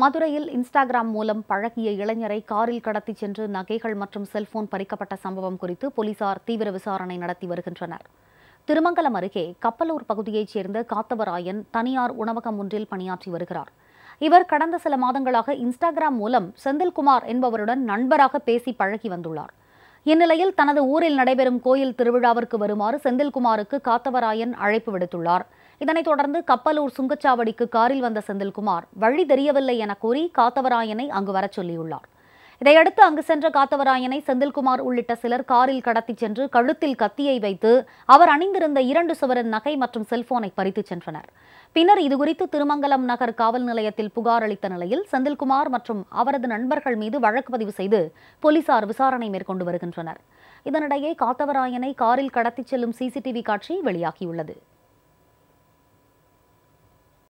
மதுரையில் இன்ஸ்டாகிராம் மூலம் பழகிய இளைஞரை காரில் கடத்திச் சென்று நகைகள் மற்றும் செல்போன் பறிக்கப்பட்ட சம்பவம் குறித்து போலீசார் தீவிர விசாரணை நடத்தி வருகின்றனர் திருமங்கலம் அருகே கப்பலூர் பகுதியைச் சேர்ந்த காத்தவராயன் தனியார் உணவகம் ஒன்றில் பணியாற்றி வருகிறார் இவர் கடந்த சில மாதங்களாக இன்ஸ்டாகிராம் மூலம் செந்தில்குமார் என்பவருடன் நண்பராக பேசி பழகி வந்துள்ளார் இந்நிலையில் தனது ஊரில் நடைபெறும் கோயில் திருவிழாவிற்கு வருமாறு செந்தில்குமாருக்கு காத்தவராயன் அழைப்பு விடுத்துள்ளார் இதனைத் தொடர்ந்து கப்பலூர் சுங்கச்சாவடிக்கு காரில் வந்த செந்தில்குமார் வழி தெரியவில்லை என கூறி காத்தவராயனை அங்கு வரச் சொல்லியுள்ளார் இதையடுத்து அங்கு சென்ற காத்தவராயனை செந்தில்குமார் உள்ளிட்ட சிலர் காரில் கடத்திச் சென்று கழுத்தில் கத்தியை வைத்து அவர் அணிந்திருந்த இரண்டு சுவரின் நகை மற்றும் செல்போனை பறித்துச் சென்றனர் பின்னர் இதுகுறித்து திருமங்கலம் நகர் காவல் நிலையத்தில் புகார் அளித்த நிலையில் செந்தில்குமார் மற்றும் அவரது நண்பர்கள் மீது வழக்கு பதிவு செய்து போலீசார் விசாரணை மேற்கொண்டு வருகின்றனர் இதனிடையே காத்தவராயனை காரில் கடத்திச் செல்லும் சிசிடிவி காட்சி வெளியாகியுள்ளது